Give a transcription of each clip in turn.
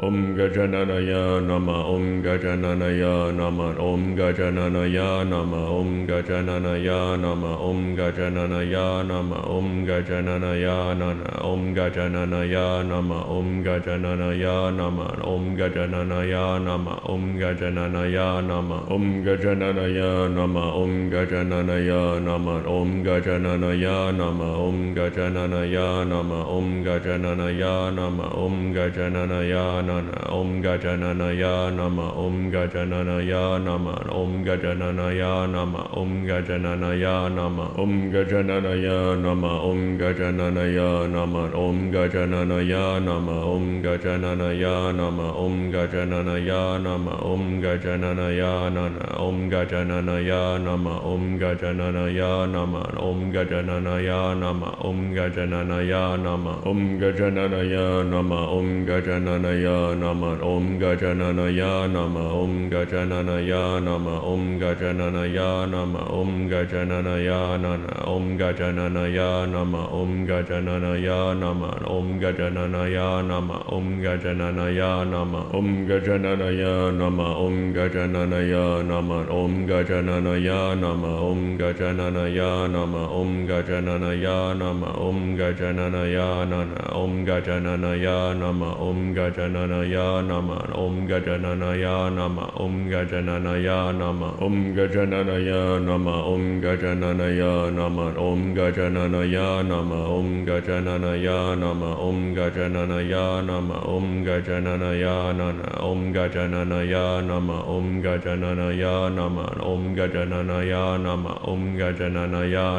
Om Gajananaya Nama Om Gajananaya Nama Om Gajananaya Nama Om Gajananaya Nama Om Gajananaya Nama Om Gajananaya Nama Om Gajananaya Nama Om Gajananaya Nama Om Gajananaya Nama Om Gajananaya Nama Om Gajananaya Nama Om Gajananaya Nama Om Gajananaya Nama Om Gajananaya Nama Om Gajananaya Nama Om Gajananaya Gajanana Om Gajanana Ya Nama Om Gajanana Ya Nama Om Gajanana Ya Nama Om Gajanana Ya Nama Om Gajanana Ya Nama Om Gajanana Ya Nama Om Gajanana Ya Nama Om Gajanana Ya Nama Om Gajanana Ya Nama Om Gajanana Ya Nama, Om Gajanana Ya Nama Om Gajanana Ya Nama Om Gajanana Ya Nama Om Gajanana Ya Nama Om Gajanana Ya Nama Om Gajanana Ya Nama Om Gajananaya Nama Om Gajananaya Nama Om Gajananaya Nama Om Gajananaya Nama Om Gajananaya Nama Om Gajananaya Nama Om Gajananaya Nama Om Gajananaya Nama Om Gajananaya Nama Om Gajananaya Nama Om Gajananaya Nama Om Gajananaya Nama Om Gajananaya Nama Om Gajananaya Nama Om Gajananaya Nama Om Gajananaya य नम ओं गजननय नम ओं गजननय नम ओं गजननय नम ॐ गजननय नम ॐ गजननय नम ॐ गजननय नम ॐ गजननय नम ॐ गजननय नन ओं गजननय नम ओं गजननय नम ॐ नम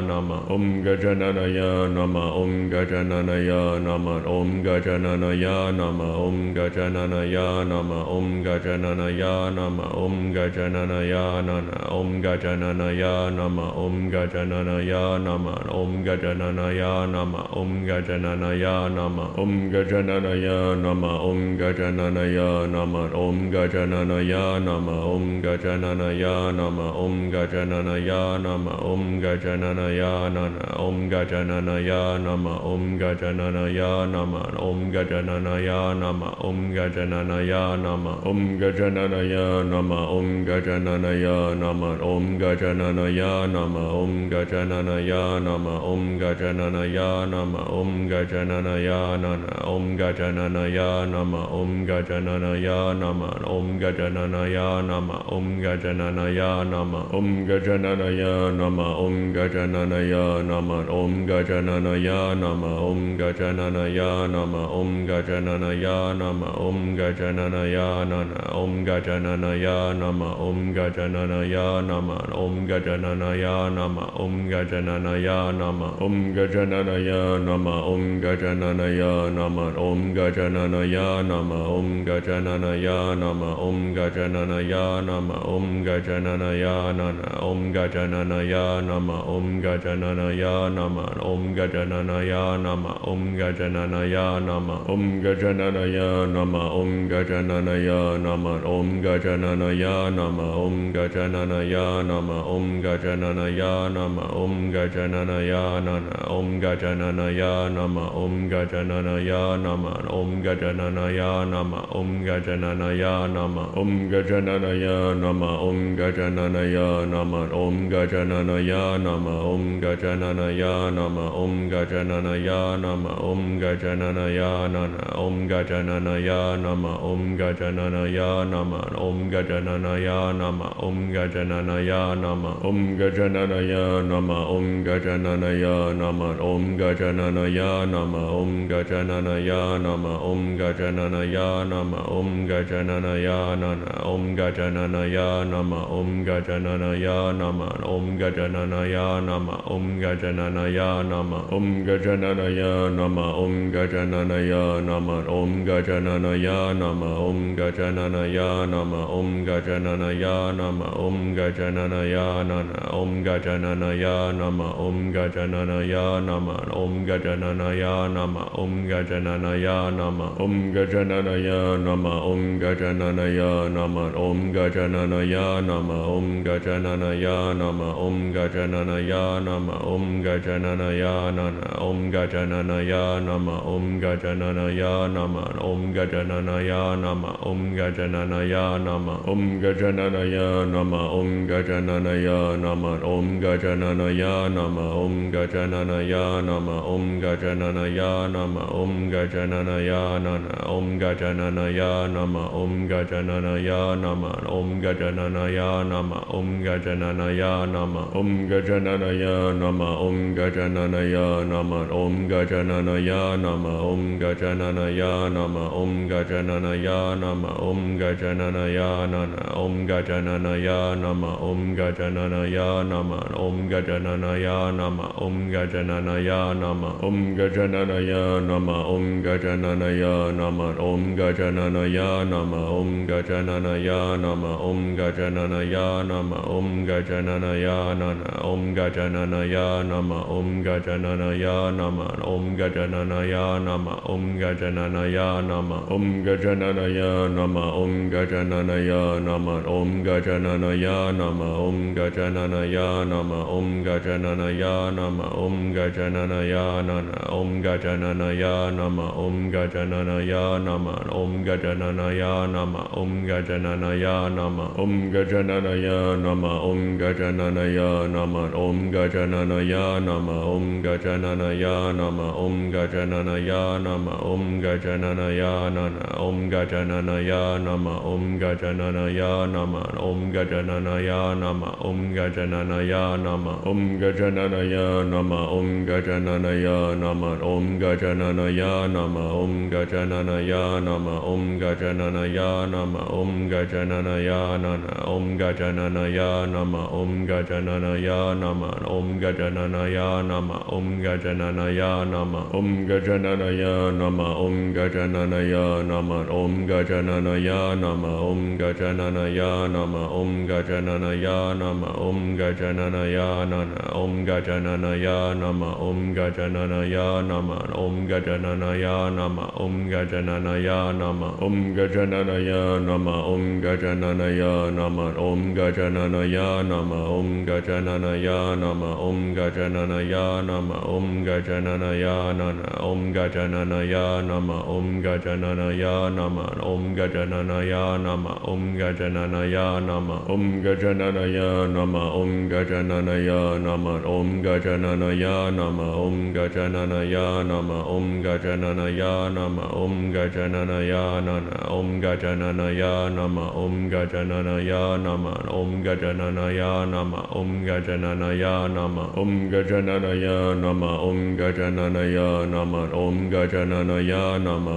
नम नम ॐ नम ॐ नम Gajananaya Nama Om Gajananaya Nama Om Gajananaya Nama Om Gajananaya Nama Om Gajananaya Nama Om Gajananaya Nama Om Gajananaya Nama Om Gajananaya Nama Om Gajananaya Nama Om Gajananaya Nama Om Gajananaya Nama Om Gajananaya Nama Om Gajananaya Nama Om Gajananaya Nama Om Gajananaya Nama Om Gajananaya Nama Om Om Gajananaya Nama Om Gajananaya Nama Om Gajananaya Nama Om Gajananaya Nama Om Gajananaya Nama Om Gajananaya Nama Om Gajananaya Nama Om Gajananaya Nama Om Gajananaya Nama Om Gajananaya Nama Om Gajananaya Nama Om Gajananaya Nama Om Gajananaya Nama Om Gajananaya Nama Om Gajananaya Nama Om Gajananaya Nama ॐ गजननया नम ॐ गजननया नम ॐ गजननया नम ॐ गजननया नम ॐ गजननया नम ॐ गजननया नम ॐ गजननया नम ॐ गजननया नम ॐ गजननया नम ॐ गजननया नम ॐ गजननया नन ॐ गजननया नम ॐ गजननया नम ॐ गजननया नम ॐ गजननया नम ॐ गजननया नम Nama Om Gajananaya Nama Om Gajananaya Nama Om Gajananaya Nama Om Gajananaya Nama Om Gajananaya Nama Om Gajananaya Nama Om Gajananaya Nama Om Gajananaya Nama Om Gajananaya Nama Om Gajananaya Nama Om Gajananaya Nama Om Gajananaya Nama Om Gajananaya Nama Om Gajananaya Nama Om Gajananaya Nama Om Gajananaya Gajananaya Nama Om Gajananaya Nama Om Gajananaya Nama Om Gajananaya Nama Om Gajananaya Nama Om Gajananaya Nama Om Gajananaya Nama Om Gajananaya Nama Om Gajananaya Nama Om Gajananaya Nama Om Gajananaya Nama Om Gajananaya Nama Om Gajananaya Nama Om Gajananaya Nama Om Gajananaya Nama Om Gajananaya Nama Om Gajananaya न य नम ओं गजननय नम ॐ गजननय नम ॐ गजननय नन ओं गजननय नम ॐ गजननय नम ॐ गजननय नम ॐ गजननय नम ओं गजननय नम ओं गजननय नम ॐ गजननय नम ॐ गजननय नम ॐ नम नन नम नम ॐ Gajananaya Nama Om Gajananaya Nama Om Gajananaya Nama Om Gajananaya Nama Om Gajananaya Nama Om Gajananaya Nama Om Gajananaya Nama Om Gajananaya Nama Om Gajananaya Nama Om Gajananaya Nama Om Gajananaya Nama Om Gajananaya Nama Om Gajananaya Nama Om Gajananaya Nama Om Gajananaya Nama Om Gajananaya Nama Om Gajananaya Nama Om Gajananaya Nama Om Gajananaya Nama Om Gajananaya Nama Om Gajananaya Nama Om Gajananaya Nama Om Gajananaya Nama Om Gajananaya Nama Om Gajananaya Nama Om Gajananaya Nama Om Gajananaya Nama Om Gajananaya Nama Om Gajananaya Nama Om Gajananaya Nama Om Gajananaya Nama Om Gajananaya Nama Om Gajananaya Nama Om Gajananaya Nama Om Gajananaya Nama Om Gajananaya Nama Om Gajananaya Nama Om Gajananaya Nama Om Gajananaya Nama Om Gajananaya Nama Om Gajananaya Nama Om Gajananaya Nama Om Gajananaya Nama Om Gajananaya Nama Om Gajananaya Nama Om Gajananaya Nama Om Gajananaya Nama Om Gajananaya Nama Om Gajananaya Nama Gajanana, Om Gajanana Ya Nama, Om Gajanana Ya Nama, Om Gajanana Ya Nama, Om Gajanana Ya Nama, Om Gajanana Ya Nama, Om Gajanana Ya Nama, Om Gajanana Ya Nama, Om Gajanana Ya Nama, Om Gajanana Ya Nama, Om Gajanana Ya Nana, Om Gajanana Ya Nama, Om Gajanana Ya Nama, Om Gajanana Ya Nama, Om Gajanana Ya Nama, Om Gajanana Ya Nama, Om Gajanana Ya नम ओं गजाननय नम ओं गजाननय नम ओं गजाननय नम ओं गजाननय नन ॐ गजाननय नमः ॐ गजाननय नमः ॐ गजाननय नमः ॐ गजाननय नमः ॐ गजाननय नमः ॐ गजाननय नमः ॐ गजाननय नमः ॐ गजाननय नमः ॐ गजाननय नमः ॐ गजाननय नन ॐ गजाननय नम ओं गजानन य नम ओं गजननय नम ॐ गजननय नम ओं गजननय नम ॐ गजननय नम ॐ गजननय नम ॐ गजननय नम ओं गजननय नम ओं गजननय नन ओं गजननय नम ओं गजननय नम ॐ गजननय नम गजननय नम गजननय नम गजननय नम ॐ गजननय नम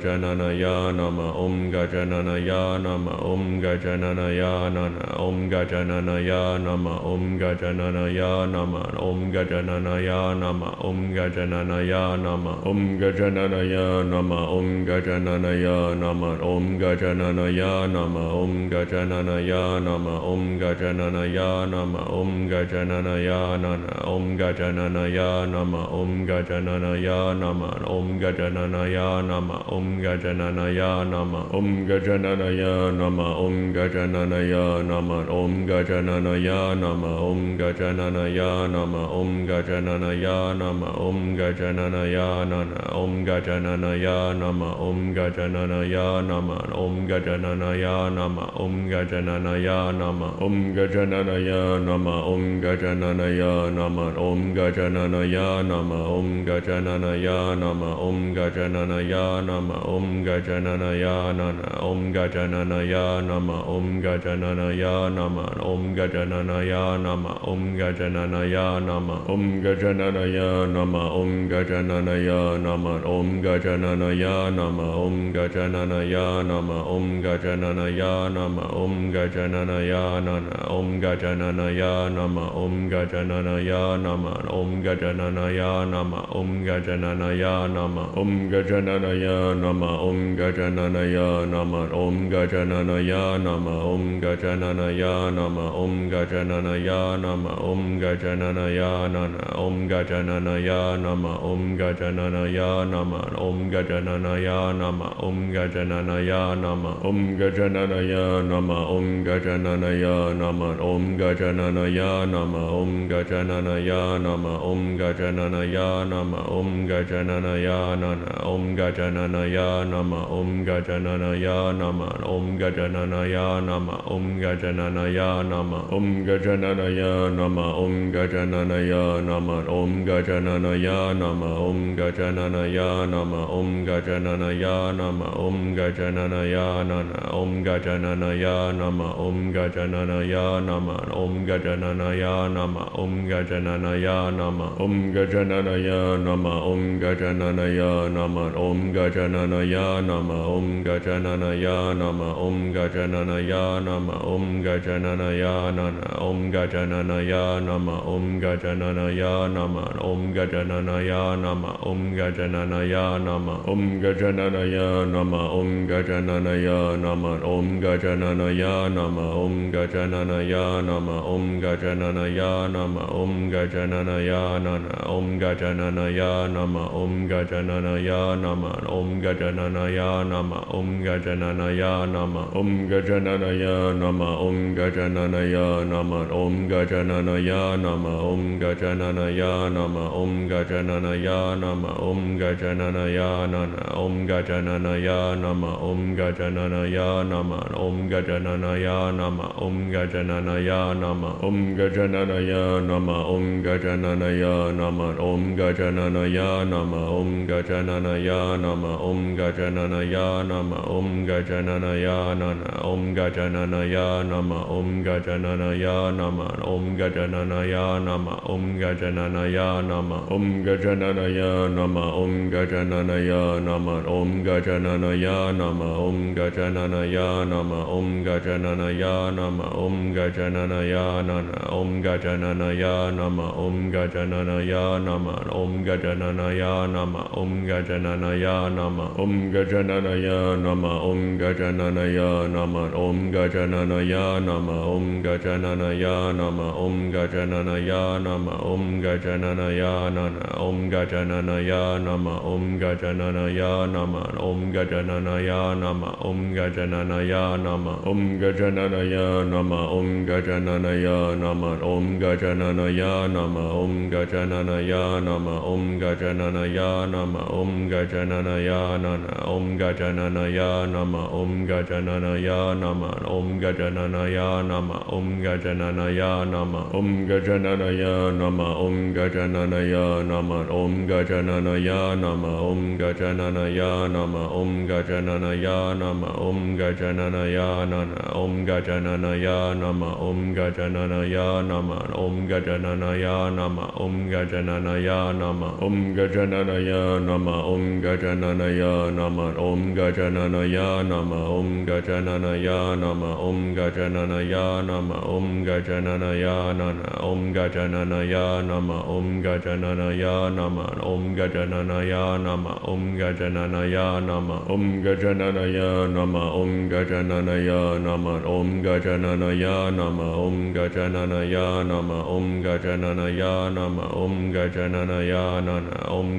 Gajananaya Nama Om Gajananaya Nama Om Gajananaya Nama Om Gajananaya Nama Om Gajananaya Nama Om Gajananaya Nama Om Gajananaya Nama Om Gajananaya Nama Om Gajananaya Nama Om Gajananaya Nama Om Gajananaya Nama Om Gajananaya Nama Om Gajananaya Nama Om Gajananaya Nama Om Gajananaya Nama Om Gajananaya Nama Om Om Gajananaya Nama Om Gajananaya Nama Om Gajananaya Nama Om Gajananaya Nama Om Gajananaya Nama Om Gajananaya Nama Om Gajananaya Nama Om Gajananaya Nama Om Gajananaya Nama Om Gajananaya Nama Om Gajananaya Nama Om Gajananaya Nama Om Gajananaya Nama Om Gajananaya Nama Om Gajananaya Nama Om Gajananaya Nama Om Gajananaya Nana Om Gajananaya Nama Om Gajananaya Nama Om Gajananaya Nama Om Gajananaya Nama Om Gajananaya Nama Om Gajananaya Nama Om Gajananaya Nama Om Gajananaya Nama Om Gajananaya Nama Om Gajananaya Nana Om Gajananaya Nama Om Gajananaya Nama Om Gajananaya Nama Om Gajananaya Nama Om Gajananaya Nama Nama Om Gajananaya Nama Om Gajananaya Nama Om Gajananaya Nama Om Gajananaya Nama Om Gajananaya Nama Om Gajananaya Nama Om Gajananaya Nama Om Gajananaya Nama Om Gajananaya Nama Om Gajananaya Nama Om Gajananaya Nama Om Gajananaya Nama Om Gajananaya Nama Om Gajananaya Nama Om Gajananaya Nama Om Gajananaya Gajananaya Nama Om Gajananaya Nama Om Gajananaya Nama Om Gajananaya Nama Om Gajananaya Nama Om Gajananaya Nama Om Gajananaya Nama Om Gajananaya Nama Om Gajananaya Nama Om Gajananaya Nama Om Gajananaya Nama Om Gajananaya Nama Om Gajananaya Nama Om Gajananaya Nama Om Gajananaya Nama Om Gajananaya Nama Om Gajananaya य नम ओं गजननय नम ॐ गजननय नम ओं गजननय नन ओं गजननय नम ओं गजननय नम ओं गजननय नम ओं गजननय नम ओं गजननय नम ओं गजननय नम ॐ गजननय नम ओं गजननय नम ओं गजननय नम ओं गजननय नन ओं गजननय नम ओं गजननय नमन् ओं ग Gajananaya Nama Om Gajananaya Nama Om Gajananaya Nama Om Gajananaya Nama Om Gajananaya Nama Om Gajananaya Nama Om Gajananaya Nama Om Gajananaya Nama Om Gajananaya Nama Om Gajananaya Nama Om Gajananaya Nama Om Gajananaya Nama Om Gajananaya Nama Om Gajananaya Nama Om Gajananaya Nama Om Gajananaya Nama Om Om Gajananaya Nama Om Gajananaya Nama Om Gajananaya Nama Om Gajananaya Nama Om Gajananaya Nama Om Gajananaya Nama Om Gajananaya Nama Om Gajananaya Nama Om Gajananaya Nama Om Gajananaya Nama Om Gajananaya Nama Om Gajananaya Nama Om Gajananaya Nama Om Gajananaya Nama Om Gajananaya Nama Om Gajananaya Nama ओम गजाननय नम ओम गजननय नम ओम गजननय नम ओम गजननय नम ओम गजननय नम ओम गजननय नन ओम गजाननय नम ओम गजननय नम ओम गजननय नम ओम गजननय नम ओम गजननय नम ओम गजननय नम ओम गजननय नम ओम गजननय नम ओम गजननय नम ओम गजाननय Gajanana, Om Gajanana Ya Nama, Om Gajanana Ya Nama, Om Gajanana Ya Nama, Om Gajanana Ya Nama, Om Gajanana Ya Nama, Om Gajanana Ya Nama, Om Gajanana Ya Nama, Om Gajanana Ya Nama, Om Gajanana Ya Nama, Om Gajanana Ya Nama, Om Gajanana Ya Nama, Om Gajanana Ya Nama, Om Gajanana Ya Nama, Om Gajanana Ya Nama, Om Gajanana Ya Nama, Om Gajanana Ya Nama Om Gajananaya Nama Om Gajananaya Nama Om Gajananaya Nama Om Gajananaya Nama Om Gajananaya Nama Om Gajananaya Nama Om Gajananaya Nama Om Gajananaya Nama Om Gajananaya Nama Om Gajananaya Nama Om Gajananaya Nama Om Gajananaya Nama Om Gajananaya Nama Om Gajananaya Nama Om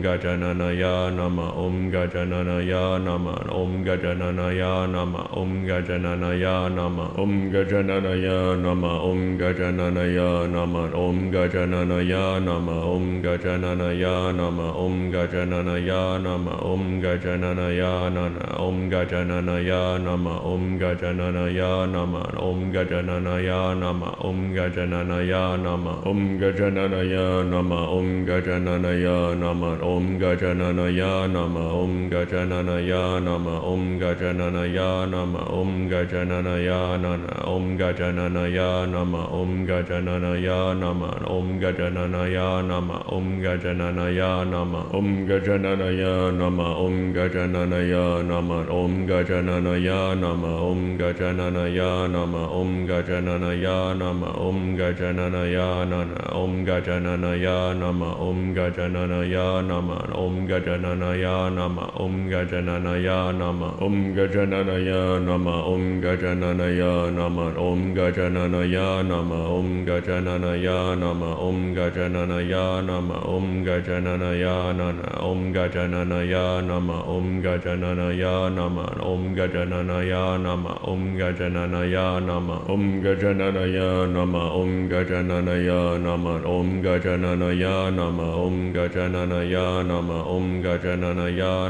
Gajananaya Nama Om Gajananaya य नम ॐ गजननय नम ॐ गजननय नम ॐ गजननय नम ॐ गजननय नम ॐ गजननय नम ॐ गजननय नम ॐ गजननय नम ॐ गजननय नन ॐ गजननय नम ॐ गजननय नम ॐ गजननय नम ओं गजननय नम ओं गजननय नम ओं गजननय नम ॐ गजननय नम ओं ग Gajananaya Nama Om Gajananaya Nama Om Gajananaya Nama Om Gajananaya Nama Om Gajananaya Nama Om Gajananaya Nama Om Gajananaya Nama Om Gajananaya Nama Om Gajananaya Nama Om Gajananaya Nama Om Gajananaya Nama Om Gajananaya Nama Om Gajananaya Nama Om Gajananaya Nama Om Gajananaya Nama Om Gajananaya Nama Om Om Gajananaya Nama Om Gajananaya Nama Om Gajananaya Nama Om Gajananaya Nama Om Gajananaya Nama Om Gajananaya Nama Om Gajananaya Nama Om Gajananaya Nama Om Gajananaya Nama Om Gajananaya Nama Om Gajananaya Nama Om Gajananaya Nama Om Nama Om Nama Om Nama Om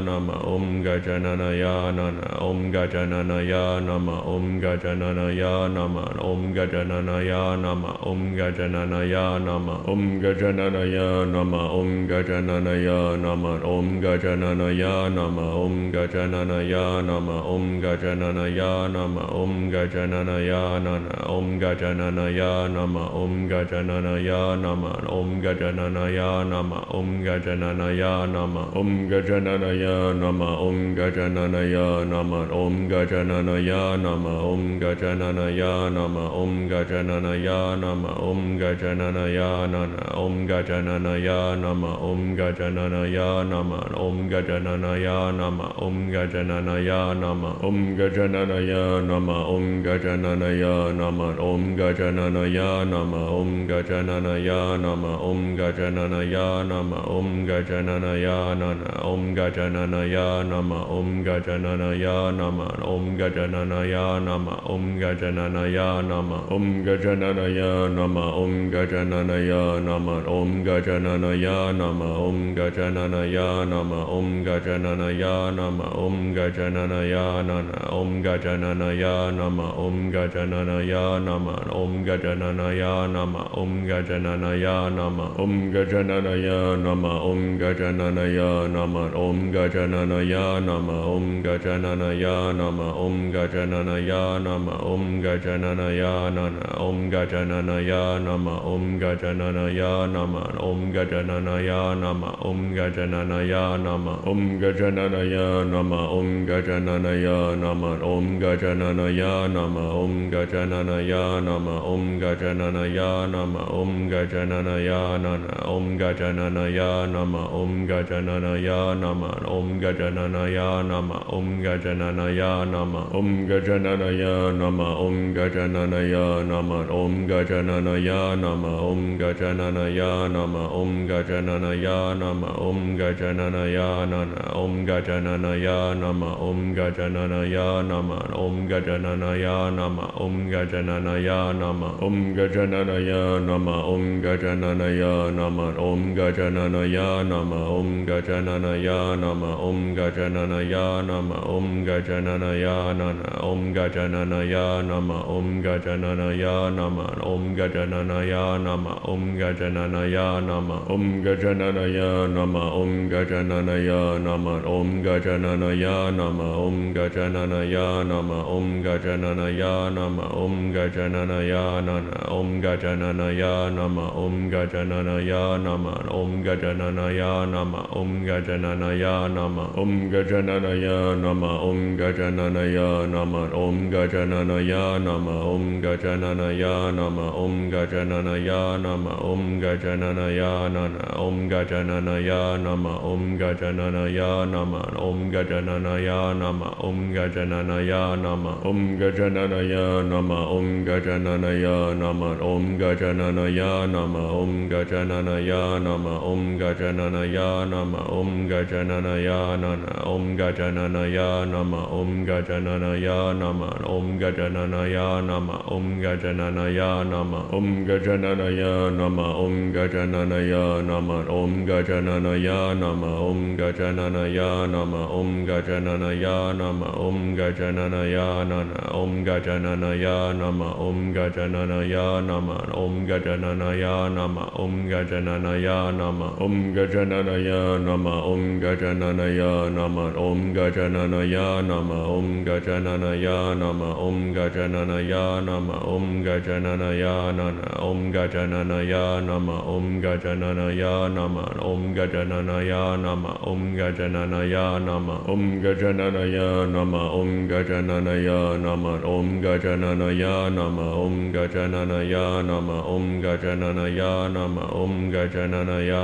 Nama Om Gajananaya Nana Om Gajananaya Nama Om Gajananaya Nama Om Gajananaya Nama Om Gajananaya Nama Om Gajananaya Nama Om Gajananaya Nama Om Gajananaya Nama Om Gajananaya Nama Om Gajananaya Nama Om Gajananaya Nana Om Gajananaya Nama Om Gajananaya Nama Om Gajananaya Nama Om Gajananaya Nama Om Gajananaya Nama Nama Om Gajananaya Nama Om Gajananaya Nama Om Gajananaya Nama Om Gajananaya Nama Om Gajananaya Nama Om Gajananaya Nama Om Gajananaya Nama Om Gajananaya Nama Om Gajananaya Nama Om Gajananaya Nama Om Gajananaya Nama Om Gajananaya Nama Om Gajananaya Nama Om Gajananaya Nama Om Gajananaya Nana Om Gajananaya Gajananaya Nama Om Gajananaya Nama Om Gajananaya Nama Om Gajananaya Nama Om Gajananaya Nama Om Gajananaya Nama Om Gajananaya Nama Om Gajananaya Nama Om Gajananaya Nama Om Gajananaya Nama Om Gajananaya Nama Om Gajananaya Nama Om Gajananaya Nama Om Gajananaya Nama Om Gajananaya Nama Om Gajananaya Nama Om Nama Om Gajananaya Gajananaya Nama Om Gajananaya Nama Om Gajananaya Nama Om Gajananaya Nama Om Gajananaya Nama Om Gajananaya Nama Om Gajananaya Nama Om Gajananaya Nama Om Gajananaya Nama Om Gajananaya Nama Om Gajananaya Nama Om Gajananaya Nama Om Gajananaya Nama Om Gajananaya Nama Om Gajananaya Nama Om Gajananaya Nama Om Gajananaya Nama Om Gajananaya Nama Om Gajananaya Nama Om Gajananaya Nama Om Gajananaya Nama Om Gajananaya Nama Om Gajananaya Nama Om Gajananaya Nama Om Gajananaya Nama Om Gajananaya Nama Om Gajananaya Nama Om Gajananaya Nama Om Gajananaya Nama Om Gajananaya Nama Om Gajananaya Nama Om Gajananaya Nama Om Gajananaya Nama Om गजननया नम ओं गजननया नन ओं गजननया नम ओं गजननया नम ओं गजननया नम ओं गजननया नम ओं गजननया नम ओं गजननया नम ओं गजननया नम ओं गजननया नम ओं गजननया नम ओं गजननया नन ओं गजननया नम ओं गजननया नम ओं गजननया नम ओं गजननया नम Om Gajananaya Nama Om Gajananaya Nama Om Gajananaya Nama Om Gajananaya Nama Om Gajananaya Nama Om Gajananaya Nama Om Gajananaya Nama Om Gajananaya Nama Om Gajananaya Nama Om Gajananaya Nama Om Gajananaya Nama Om Gajananaya Nama Om Gajananaya Nama Om Gajananaya Nama Om Gajananaya Nama Om Gajananaya Gajanana, Om Gajanana Ya Nama, Om Gajanana Ya Nama, Om Gajanana Ya Nama, Om Gajanana Ya Nama, Om Gajanana Ya Nama, Om Gajanana Ya Nama, Om Gajanana Ya Nama, Om Gajanana Ya Nama, Om Gajanana Ya Nama, Om Gajanana Ya Nama, Om Gajanana Ya Nama, Om Gajanana Ya Nama, Om Gajanana Ya Nama, Om Gajanana Ya Nama, Om Gajanana Ya Nama, Om Gajanana Ya Nama Om Gajananaya Nama Om Gajananaya Nama Om Gajananaya Nama Om Gajananaya Nama Om Gajananaya Nama Om Gajananaya Nama Om Gajananaya Nama Om Gajananaya Nama Om Gajananaya Nama Om Gajananaya Nama Om Gajananaya Nama Om Gajananaya Nama Om Gajananaya Nama Om Gajananaya Nama Om Gajananaya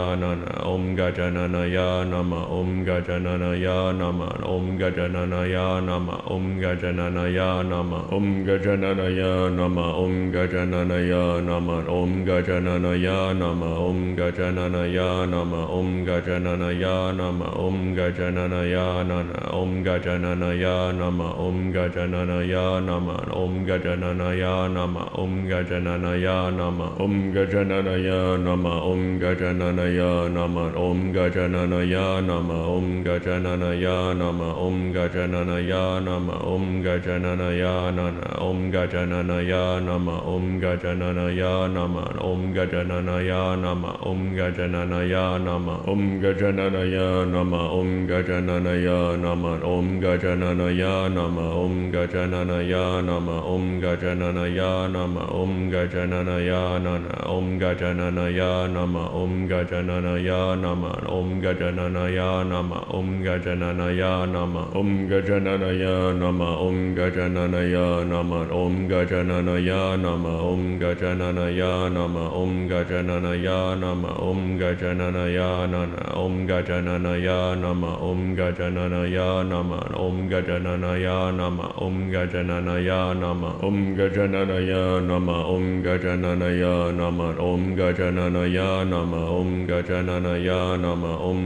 Nama Om Gajananaya Gajananaya Nama Om Gajananaya Nama Om Gajananaya Nama Om Gajananaya Nama Om Gajananaya Nama Om Gajananaya Nama Om Gajananaya Nama Om Gajananaya Nama Om Gajananaya Nama Om Gajananaya Nama Om Gajananaya Nama Om Gajananaya Nama Om Gajananaya Nama Om Gajananaya Nama Om Gajananaya Nama Om Gajananaya Nama Om Gajananaya Nama Om Gajananaya Nama Om Gajananaya Nama Om Gajananaya Nama Om Gajananaya Nama Om Gajananaya Nama Om Gajananaya Nama Om Gajananaya Nama Om Gajananaya Nama Om Gajananaya Nama Om Gajananaya Nama Om Gajananaya Nama Om Gajananaya Nama Om Gajananaya Nama Om Gajananaya Nama Om Gajananaya Nama Om Gajananaya Nama Om Om Gajananaya Nama Om Gajananaya Nama Om Gajananaya Nama Om Gajananaya Nama Om Gajananaya Nama Om Gajananaya Nama Om Gajananaya Nama Om Gajananaya Nama Om Gajananaya Nama Om Gajananaya Nama Om Gajananaya Nama Om Gajananaya Nama Om Gajananaya Nama Om Gajananaya Nama Om Gajananaya Nama Om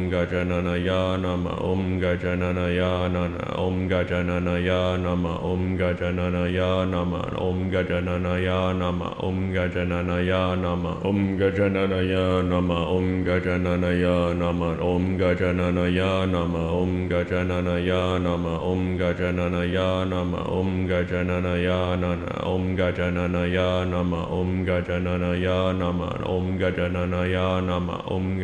Nama ॐ गजननया नम ॐ गजननया नम ॐ गजननया नम ॐ गजननया नम ॐ गजननया नम ॐ गजननया नम ॐ गजननया नम ॐ गजननया नम ॐ गजननया नम ॐ गजननया नम ॐ गजननया नन ॐ गजननया नम ॐ गजननया नम ॐ गजननया नम ॐ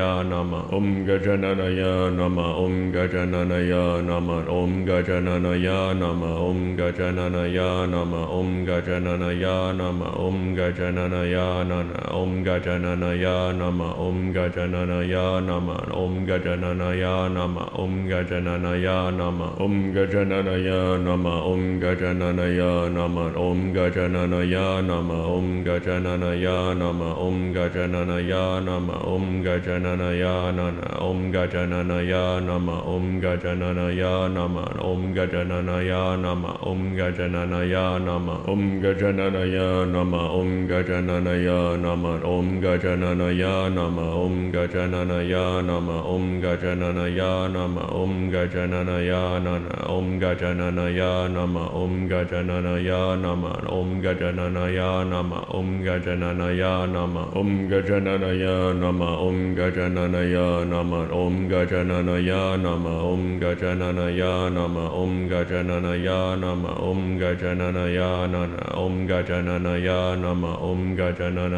गजननया नम ॐ गजननया नम Nama Om Gajananaya Nama Om Gajananaya Nama Om Gajananaya Nama Om Gajananaya Nama Om Gajananaya Nama Om Gajananaya Nama Om Gajananaya Nama Om Gajananaya Nama Om Gajananaya Nama Om Gajananaya Nama Om Gajananaya Nama Om Gajananaya Nama Om Gajananaya Nama Om Gajananaya Nama Om Gajananaya Nama Om Gajananaya Gajananaya Nama Om Gajananaya Nama Om Gajananaya Nama Om Gajananaya Nama Om Gajananaya Nama Om Gajananaya Nama Om Gajananaya Nama Om Gajananaya Nama Om Gajananaya Nama Om Gajananaya Nama Om Gajananaya Nama Om Gajananaya Nama Om Gajananaya Nama Om Gajananaya Nama Om Gajananaya Nama Om Gajananaya Nama Om Gajananaya य नम ॐ गजननया नम ॐ गजननया यम ॐ गजननया यानन ॐ गजननया नम ओं गजनन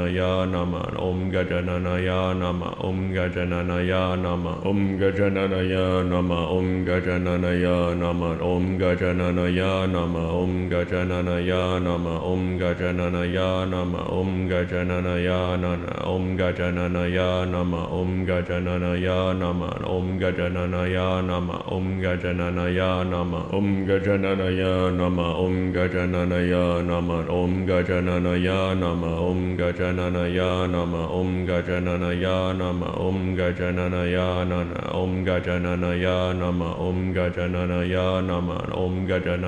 नम ॐ गजननया नम ओं गजनन नम ओं नम नम ॐ गजननया नम नम ॐ गजननया नम नन नम Gajananaya Nama Om Gajananaya Nama Om Gajananaya Nama Om Gajananaya Nama Om Gajananaya Nama Om Gajananaya Nama Om Gajananaya Nama Om Gajananaya Nama Om Gajananaya Nama Om Gajananaya Nama Om Gajananaya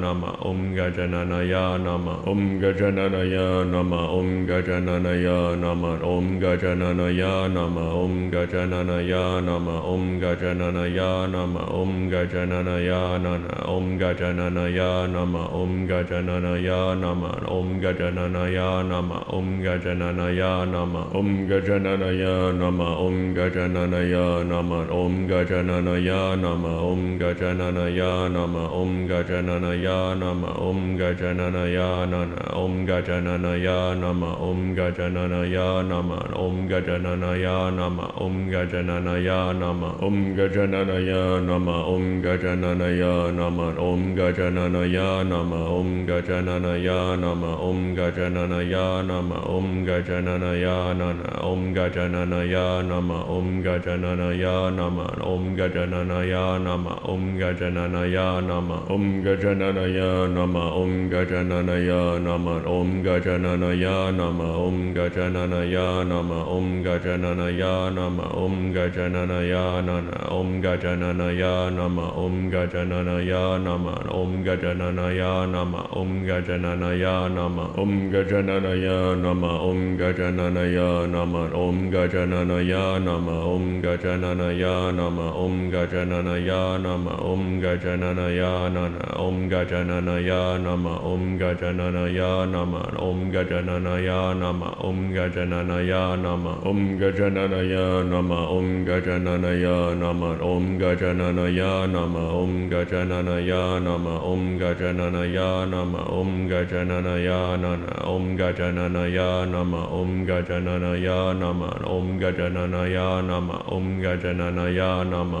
Nama Om Gajananaya Nama Om Gajananaya Nama Om Gajananaya Nama Om Gajananaya Nama Om Gajananaya Nama Om Om Gajananaya Nama Om Gajananaya Nama Om Gajananaya Nama Om Gajananaya Nama Om Gajananaya Nama Om Gajananaya Nama Om Gajananaya Nama Om Gajananaya Nama Om Gajananaya Nama Om Gajananaya Nama Om Gajananaya Nama Om Gajananaya Nama Om Gajananaya Nama Om Gajananaya Nama Om Gajananaya Nama Om Gajananaya Nama Om Gajananaya Nama Om Gajananaya Nama Om Gajananaya Nama Om Gajananaya Nama Om Gajananaya Nama Om Gajananaya Nana Om Gajananaya Nama Om Gajananaya Nama Om Gajananaya Nama Om Gajananaya Nama Om Gajananaya Nama Om Gajananaya Nama Om Gajananaya Nama Om Gajananaya Nama Om Gajananaya Nama Om Gajananaya Gajanana Om Gajanana Ya Nama Om Gajanana Ya Nama Om Gajanana Ya Nama Om Gajanana Ya Nama Om Gajanana Ya Nama Om Gajanana Ya Nama Om Gajanana Ya Nama Om Gajanana Ya Nama Om Gajanana Ya Nama Om Gajanana Ya Nama, Om Gajanana Ya Nama Om Gajanana Ya Nama Om Gajanana Ya Nama Om Gajanana Ya Nama Om Gajanana Ya Nama Om Gajanana Ya नम ओं गजाननय नम ओं गजाननय नम ओं गजाननय नम ओं गजाननय नन ॐ गजाननय नमः ॐ गजाननय नमः ॐ गजाननय नमः ॐ गजाननय नमः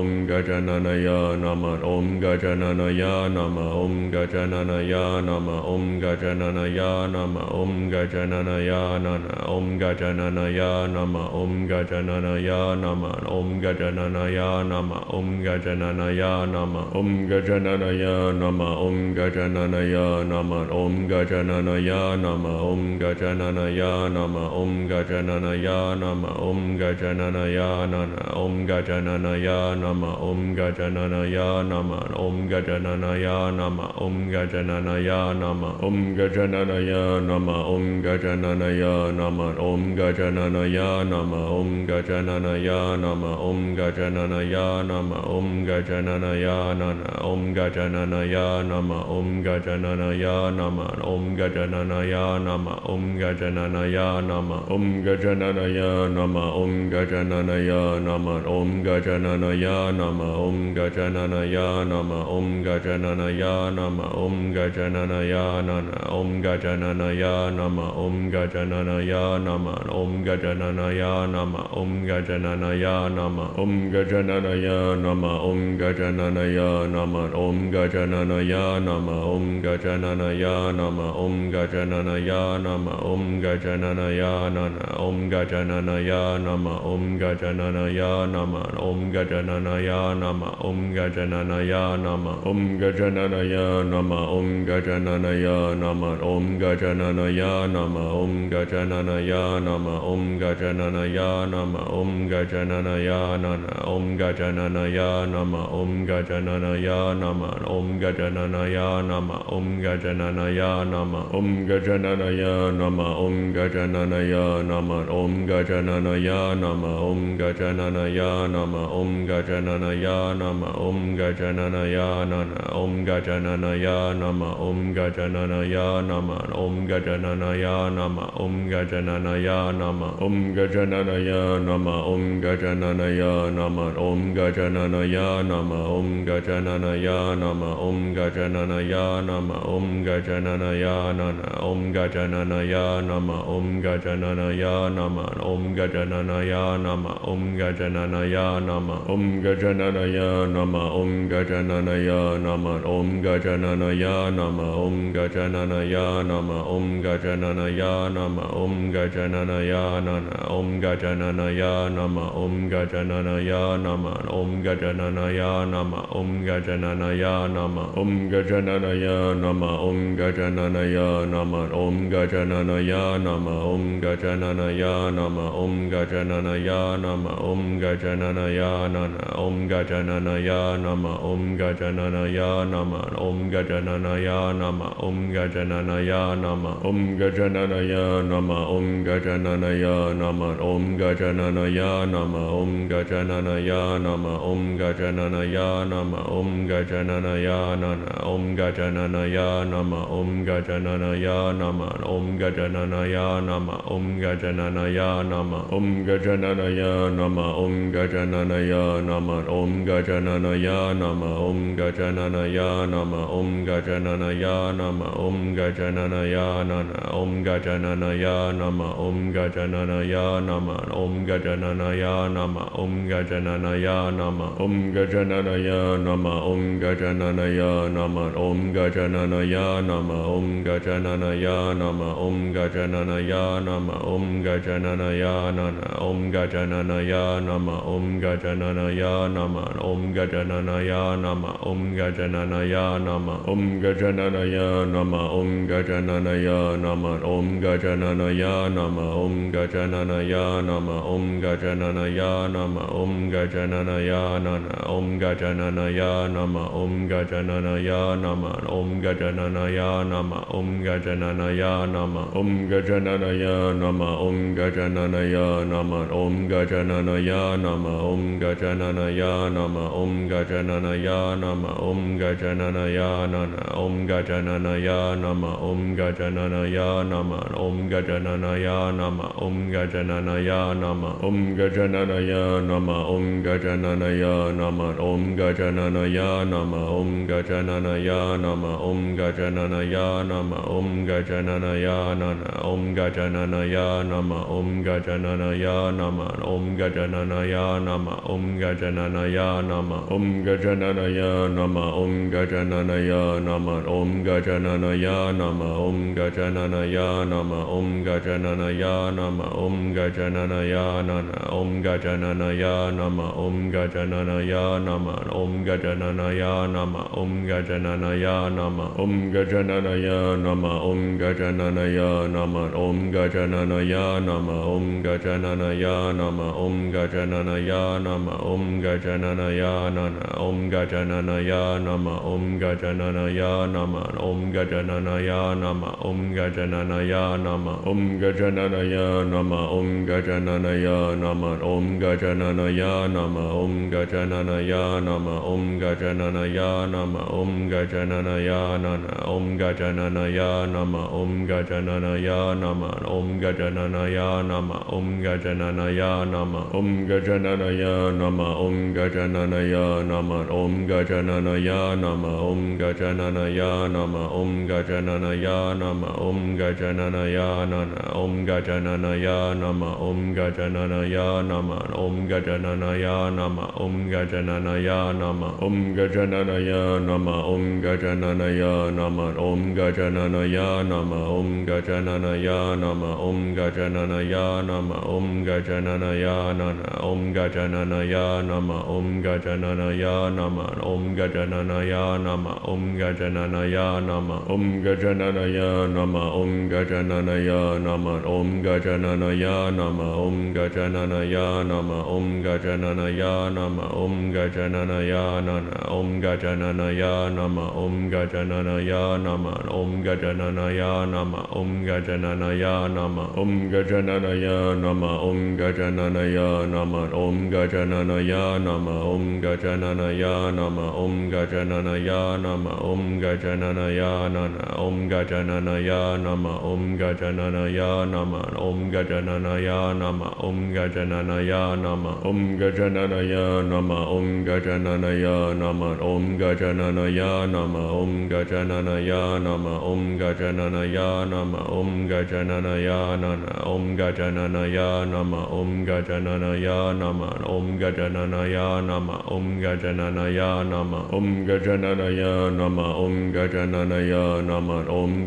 ॐ गजाननय नमः ॐ गजाननय नमः ॐ गजाननय नमः ॐ गजाननय नमः ॐ गजाननय नमः ॐ गजाननय नन ओं गजाननय नम ओं गजानन नय नमन् ओं गजननय नम ओम् गजननय नम ओम् गजननय नम ॐ गजननय नम ॐ गजननय नम ॐ गजननय नम ॐ गजननय नम ॐ गजननय नन ओं गजननय नम ॐ गजननय नम ॐ गजननय नम ओं गजननय नम नम नम ॐ नम गननय नम ॐ गजननय नम ॐ गजननय नन ॐ गजननय नम ॐ गजननय नम ॐ गजननय नम ॐ गजननय नम ॐ गजननय नम ॐ गजननय नम ॐ गजननय नम om om om om om om om Om Gajananaya Nama Om Gajananaya Nama Om Gajananaya Nama Om Gajananaya Nama Om Gajananaya Nama Om Gajananaya Nama Om Gajananaya Nama Om Gajananaya Nama Om Gajananaya Nama Om Gajananaya Nama Om Gajananaya Nama Om Gajananaya Nama Om Gajananaya Nama Om Gajananaya Nama Om Gajananaya Nama Om Gajananaya Nama ॐ गजननया नन ॐ गजननया नम ॐ गजननया नम ॐ गजननया नम ॐ गजननया नम ॐ गजननया नम ॐ गजननया नम ॐ गजननया नम ॐ गजननया नम ॐ गजननया नम ॐ गजननया नन ॐ गजननया नम ॐ गजननया नम ॐ गजननया नम ॐ गजननया नम ॐ गजननया नम Nama Om Gajananaya Nama Om Gajananaya Nama Om Gajananaya Nama Om Gajananaya Nama Om Gajananaya Nama Om Gajananaya Nama Om Gajananaya Nama Om Gajananaya Nama Om Gajananaya Nama Om Gajananaya Nama Om Gajananaya Nama Om Gajananaya Nama Om Gajananaya Nama Om Gajananaya Nama Om Gajananaya Nama Om Gajananaya Gajananaya Nama Om Gajananaya Nama Om Gajananaya Nama Om Gajananaya Nama Om Gajananaya Nama Om Gajananaya Nama Om Gajananaya Nama Om Gajananaya Nama Om Gajananaya Nama Om Gajananaya Nama Om Gajananaya Nama Om Gajananaya Nama Om Gajananaya Nama Om Gajananaya Nama Om Gajananaya Nama Om Gajananaya Nama Om Gajananaya Gajananaya Nama Om Gajananaya Nama Om Gajananaya Nama Om Gajananaya Nama Om Gajananaya Nama Om Gajananaya Nama Om Gajananaya Nama Om Gajananaya Nama Om Gajananaya Nama Om Gajananaya Nama Om Gajananaya Nama Om Gajananaya Nama Om Gajananaya Nama Om Gajananaya Nama Om Gajananaya Nama Om Gajananaya Nama Om Gajananaya Nama Om Gajananaya Nama Om Gajananaya Nama Om Gajananaya Nama Om Gajananaya Nama Om Gajananaya Nama Om Gajananaya Nama Om Gajananaya Nama Om Gajananaya Nama Om Gajananaya Nama Om Gajananaya Nama Om Gajananaya Nama Om Gajananaya Nama Om Gajananaya Nama Om Gajananaya Nama Om Gajananaya Nama Om Om Gajananaya Nama Om Gajananaya Nama Om Gajananaya Nama Om Gajananaya Nama Om Gajananaya Nama Om Gajananaya Nama Om Gajananaya Nama Om Gajananaya Nama Om Gajananaya Nama Om Gajananaya Nama Om Gajananaya Nama Om Gajananaya Nama Om Gajananaya Nama Om Gajananaya Nama Om Gajananaya Nama Om Gajananaya Nama ॐ गजननय नम ॐ गजननय नम ॐ गजननय नम ॐ गजननय नम ॐ गजननय नम ॐ गजननय नन ॐ गजननय नम ॐ गजननय नम ॐ गजननय नम ॐ गजननय नम ॐ गजननय नम ॐ गजननय नम ॐ गजननय नम ॐ गजननय नम ॐ गजननय नम ॐ गजननय Gajanana Om Gajanana Ya Nama Om Gajanana Ya Nama Om Gajanana Ya Nama Om Gajanana Ya Nama Om Gajanana Ya Nama Om Gajanana Ya Nama Om Gajanana Ya Nama Om Gajanana Ya Nama Om Gajanana Ya Nama Om Gajanana Ya Nama Om Gajanana Ya Nama Om Gajanana Ya Nama Om Gajanana Ya Nama Om Gajanana Ya Nama Om Gajanana Ya Nama Om Gajanana Ya Namaha Om Gajananaya Namaha Om Gajananaya Namaha Om Gajananaya Namaha Om Gajananaya Namaha Om Gajananaya Namaha Om Gajananaya Namaha Om Gajananaya Namaha Om Gajananaya Namaha Om Gajananaya Namaha Om Gajananaya Namaha Om Gajananaya Namaha Om Gajananaya Namaha Om Gajananaya Namaha Om Gajananaya Namaha Om Gajananaya Namaha Om Gajananaya Namaha Om Gajananaya Gajananaya Nama Om Gajananaya Nama Om Gajananaya Nama Om Gajananaya Nama Om Gajananaya Nama Om Gajananaya Nama Om Gajananaya Nama Om Gajananaya Nama Om Gajananaya Nama Om Gajananaya Nama Om Gajananaya Nama Om Gajananaya Nama Om Gajananaya Nama Om Gajananaya Nama Om Gajananaya Nama Om Gajananaya Nama Om Gajananaya Nama Om Gajananaya Nama Om Gajananaya Nama Om Gajananaya Nama Om Gajananaya Nama Om Gajananaya Nama Om Gajananaya Nama Om Gajananaya Nama Om Gajananaya Nama Om Gajananaya Nama Om Gajananaya Nama Om Gajananaya Nama Om Gajananaya Nama Om Gajananaya Nama Om Gajananaya Nama Om Gajananaya Nama Om Om Gajananaya Nama Om Gajananaya Nama Om Gajananaya Nama Om Gajananaya Nama Om Gajananaya Nama Om Gajananaya Nama Om Gajananaya Nama Om Gajananaya Nama Om Gajananaya Nama Om Gajananaya Nama Om Gajananaya Nama Om Gajananaya Nama Om Gajananaya Nama Om Gajananaya Nama Om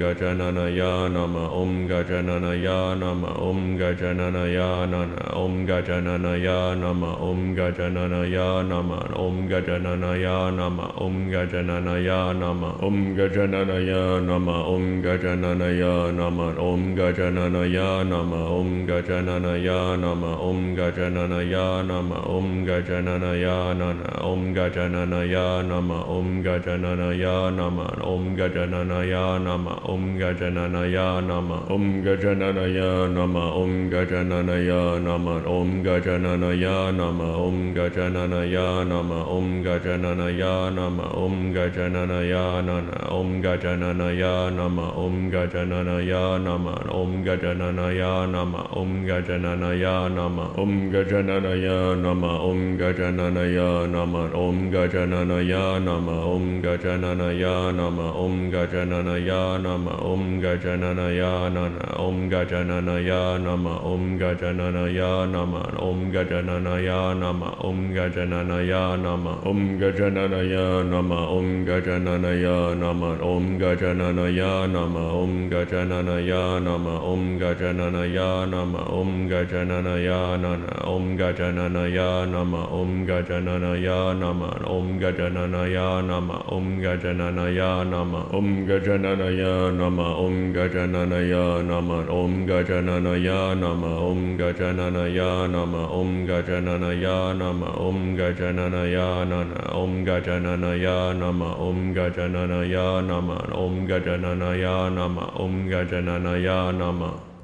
Gajananaya Nama Om Gajananaya Nama Nama Om Gajananaya Nana Om Gajananaya Nama Om Gajananaya Nama Om Gajananaya Nama Om Gajananaya Nama Om Gajananaya Nama Om Gajananaya Nama Om Gajananaya Nama Om Gajananaya Nama Om Gajananaya Nama Om Gajananaya Nana Om Gajananaya Nama Om Gajananaya Nama Om Gajananaya Nama Om Gajananaya Nama Om Gajananaya Nama Om Gajananaya Nama Om Gajananaya Nama Om Gajananaya Nama Om Gajananaya Nama Om Gajananaya Nama Om Gajananaya Nama Om Gajananaya Nama Om Gajananaya Nama Om Gajananaya Nama Om Gajananaya Nama Om Gajananaya Nama Om Gajananaya Nama Om Gajananaya Nama Om Gajananaya Nama Om Gajananaya Nama Om Nama Om Gajananaya Gajananaya Nama Om Gajananaya Nama Om Gajananaya Nama Om Gajananaya Nama Om Gajananaya Nama Om Gajananaya Nama Om Gajananaya Nama Om Gajananaya Nama Om Gajananaya Nama Om Gajananaya Nama Om Gajananaya Nama Om Gajananaya Nama Om Gajananaya Nama Om Gajananaya Nama Om Gajananaya Nama Om Gajananaya Nama Om Nama Om Gajananaya Gajananaya Nama Om Gajananaya Nama Om Gajananaya Nama Om Gajananaya Nama Om Gajananaya Nama Om Gajananaya Nama Om Gajananaya Nama Om Gajananaya Nama